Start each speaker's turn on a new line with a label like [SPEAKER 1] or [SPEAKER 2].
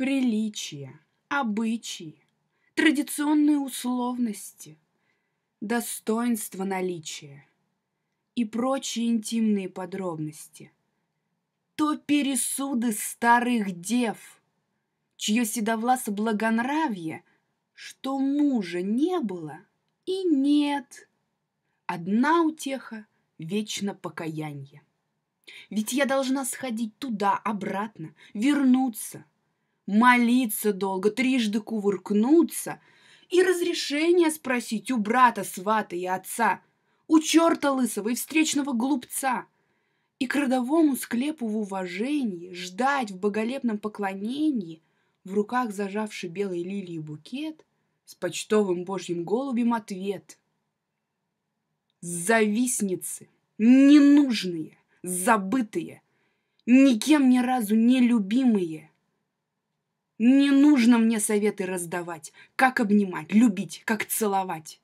[SPEAKER 1] приличия, обычаи, традиционные условности, достоинство наличия и прочие интимные подробности, то пересуды старых дев, чье седовласо благонравие, что мужа не было и нет. Одна утеха — вечно покаяние. Ведь я должна сходить туда, обратно, вернуться, молиться долго, трижды кувыркнуться и разрешение спросить у брата, свата и отца, у черта лысого и встречного глупца, и к родовому склепу в уважении ждать в боголепном поклонении, в руках зажавший белой лилии букет, с почтовым божьим голубем ответ. Завистницы, ненужные, забытые, никем ни разу не любимые, не нужно мне советы раздавать, как обнимать, любить, как целовать.